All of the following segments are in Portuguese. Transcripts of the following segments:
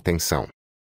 Atenção!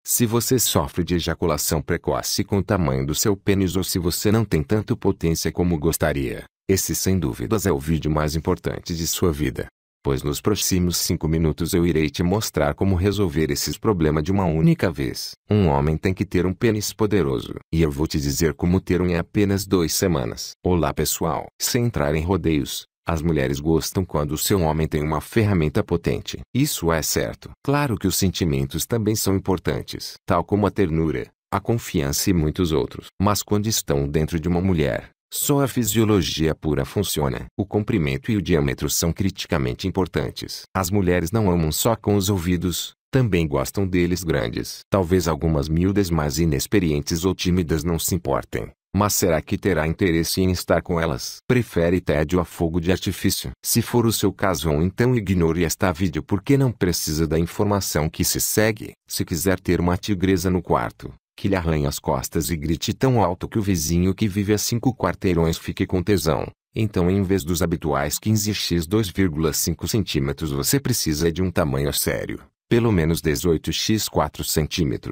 Se você sofre de ejaculação precoce com o tamanho do seu pênis ou se você não tem tanto potência como gostaria, esse sem dúvidas é o vídeo mais importante de sua vida. Pois nos próximos 5 minutos eu irei te mostrar como resolver esses problemas de uma única vez. Um homem tem que ter um pênis poderoso. E eu vou te dizer como ter um em apenas 2 semanas. Olá pessoal! Sem entrar em rodeios, as mulheres gostam quando o seu homem tem uma ferramenta potente. Isso é certo. Claro que os sentimentos também são importantes, tal como a ternura, a confiança e muitos outros. Mas quando estão dentro de uma mulher, só a fisiologia pura funciona. O comprimento e o diâmetro são criticamente importantes. As mulheres não amam só com os ouvidos, também gostam deles grandes. Talvez algumas miúdas mais inexperientes ou tímidas não se importem, mas será que terá interesse em estar com elas? Prefere tédio a fogo de artifício? Se for o seu caso, então ignore esta vídeo porque não precisa da informação que se segue. Se quiser ter uma tigresa no quarto, que lhe arranhe as costas e grite tão alto que o vizinho que vive a cinco quarteirões fique com tesão, então em vez dos habituais 15 x 2,5 cm você precisa de um tamanho sério, pelo menos 18 x 4 cm.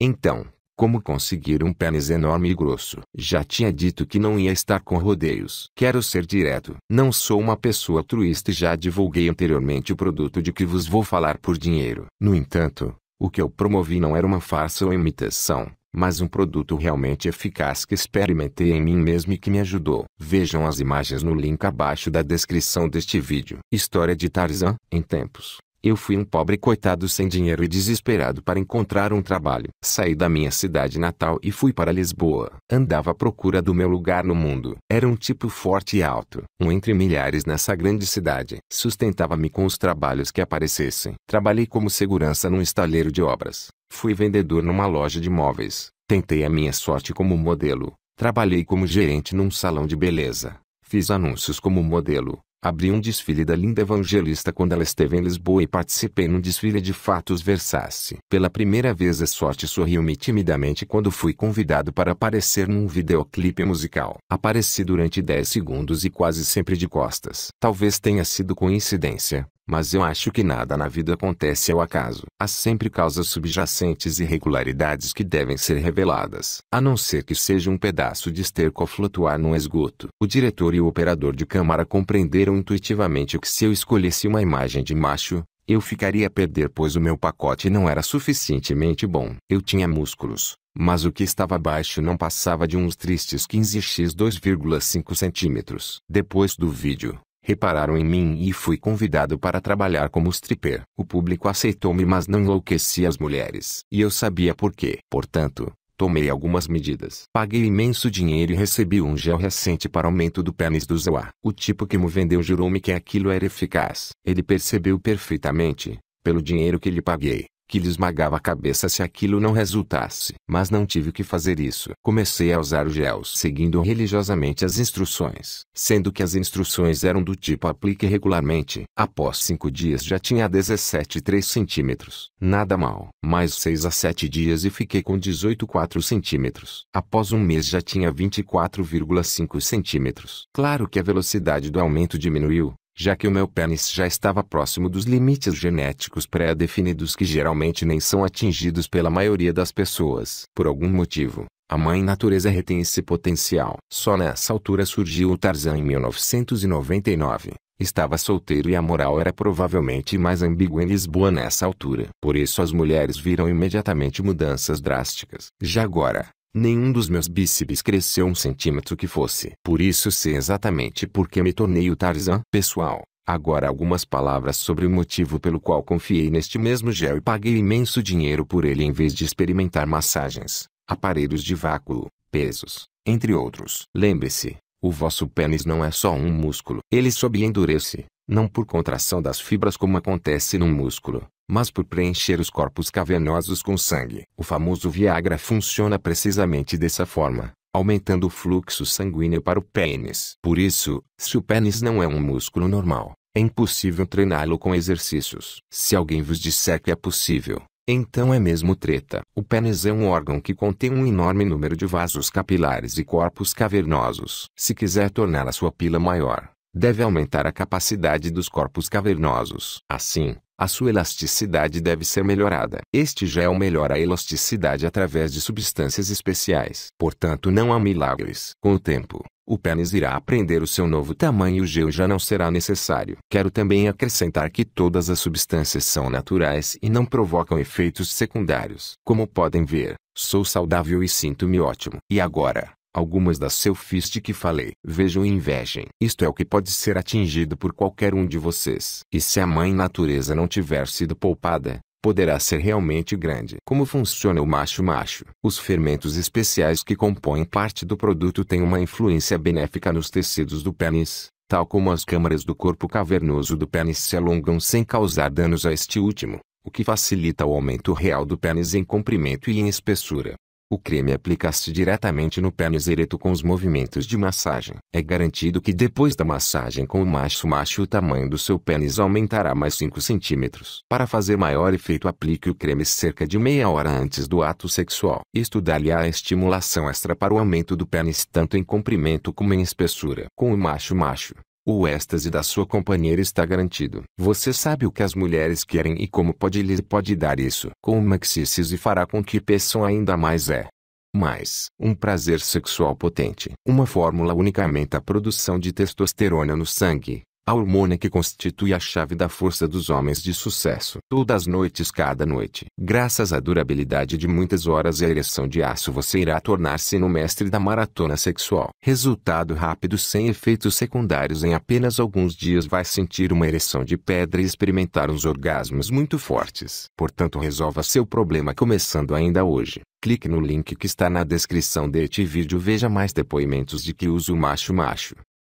Então, como conseguir um pênis enorme e grosso. Já tinha dito que não ia estar com rodeios. Quero ser direto. Não sou uma pessoa altruísta e já divulguei anteriormente o produto de que vos vou falar por dinheiro. No entanto, o que eu promovi não era uma farsa ou imitação, mas um produto realmente eficaz que experimentei em mim mesmo e que me ajudou. Vejam as imagens no link abaixo da descrição deste vídeo. História de Tarzan. Em tempos, eu fui um pobre coitado sem dinheiro e desesperado para encontrar um trabalho. Saí da minha cidade natal e fui para Lisboa. Andava à procura do meu lugar no mundo. Era um tipo forte e alto, um entre milhares nessa grande cidade. Sustentava-me com os trabalhos que aparecessem. Trabalhei como segurança num estaleiro de obras. Fui vendedor numa loja de móveis. Tentei a minha sorte como modelo. Trabalhei como gerente num salão de beleza. Fiz anúncios como modelo. Abri um desfile da Linda Evangelista quando ela esteve em Lisboa e participei num desfile de fatos Versace. Pela primeira vez a sorte sorriu-me timidamente quando fui convidado para aparecer num videoclipe musical. Apareci durante 10 segundos e quase sempre de costas. Talvez tenha sido coincidência, mas eu acho que nada na vida acontece ao acaso. Há sempre causas subjacentes e regularidades que devem ser reveladas. A não ser que seja um pedaço de esterco a flutuar num esgoto. O diretor e o operador de câmara compreenderam intuitivamente que se eu escolhesse uma imagem de macho, eu ficaria a perder pois o meu pacote não era suficientemente bom. Eu tinha músculos, mas o que estava abaixo não passava de uns tristes 15x 2,5 centímetros. Depois do vídeo, repararam em mim e fui convidado para trabalhar como stripper. O público aceitou-me mas não enlouqueci as mulheres. E eu sabia por quê. Portanto, tomei algumas medidas. Paguei imenso dinheiro e recebi um gel recente para aumento do pênis do Zoá. O tipo que me vendeu jurou-me que aquilo era eficaz. Ele percebeu perfeitamente, pelo dinheiro que lhe paguei, que lhe esmagava a cabeça se aquilo não resultasse. Mas não tive que fazer isso. Comecei a usar o gel seguindo religiosamente as instruções, sendo que as instruções eram do tipo aplique regularmente. Após cinco dias já tinha 17,3 centímetros. Nada mal. Mais seis a sete dias e fiquei com 18,4 centímetros. Após um mês já tinha 24,5 centímetros. Claro que a velocidade do aumento diminuiu, já que o meu pênis já estava próximo dos limites genéticos pré-definidos que geralmente nem são atingidos pela maioria das pessoas. Por algum motivo, a mãe natureza retém esse potencial. Só nessa altura surgiu o Tarzan em 1999. Estava solteiro e a moral era provavelmente mais ambígua em Lisboa nessa altura. Por isso as mulheres viram imediatamente mudanças drásticas. Já agora, Nenhum dos meus bíceps cresceu um centímetro que fosse. Por isso sei exatamente por que me tornei o Tarzan. Pessoal, agora algumas palavras sobre o motivo pelo qual confiei neste mesmo gel e paguei imenso dinheiro por ele em vez de experimentar massagens, aparelhos de vácuo, pesos, entre outros. Lembre-se, o vosso pênis não é só um músculo. Ele sob endurece, não por contração das fibras como acontece num músculo, mas por preencher os corpos cavernosos com sangue. O famoso Viagra funciona precisamente dessa forma, aumentando o fluxo sanguíneo para o pênis. Por isso, se o pênis não é um músculo normal, é impossível treiná-lo com exercícios. Se alguém vos disser que é possível, então é mesmo treta. O pênis é um órgão que contém um enorme número de vasos capilares e corpos cavernosos. Se quiser tornar a sua pila maior, deve aumentar a capacidade dos corpos cavernosos. Assim, a sua elasticidade deve ser melhorada. Este gel é melhora a elasticidade através de substâncias especiais. Portanto, não há milagres. Com o tempo, o pênis irá aprender o seu novo tamanho e o gel já não será necessário. Quero também acrescentar que todas as substâncias são naturais e não provocam efeitos secundários. Como podem ver, sou saudável e sinto-me ótimo. E agora, Algumas das selfies que falei. Vejam invejem. Isto é o que pode ser atingido por qualquer um de vocês. E se a mãe natureza não tiver sido poupada, poderá ser realmente grande. Como funciona o macho-macho? Os fermentos especiais que compõem parte do produto têm uma influência benéfica nos tecidos do pênis, tal como as câmaras do corpo cavernoso do pênis se alongam sem causar danos a este último, o que facilita o aumento real do pênis em comprimento e em espessura. O creme aplica-se diretamente no pênis ereto com os movimentos de massagem. É garantido que depois da massagem com o macho macho o tamanho do seu pênis aumentará mais 5 centímetros. Para fazer maior efeito aplique o creme cerca de meia hora antes do ato sexual. Isto dá-lhe a estimulação extra para o aumento do pênis tanto em comprimento como em espessura. Com o macho macho, o êxtase da sua companheira está garantido. Você sabe o que as mulheres querem e como pode lhe pode dar isso. Com o e fará com que peçam ainda mais é. Mais um prazer sexual potente. Uma fórmula unicamente a produção de testosterona no sangue, a hormona que constitui a chave da força dos homens de sucesso. Todas as noites, cada noite. Graças à durabilidade de muitas horas e à ereção de aço, você irá tornar-se no mestre da maratona sexual. Resultado rápido sem efeitos secundários em apenas alguns dias vai sentir uma ereção de pedra e experimentar uns orgasmos muito fortes. Portanto, resolva seu problema começando ainda hoje. Clique no link que está na descrição deste vídeo veja mais depoimentos de que uso macho macho.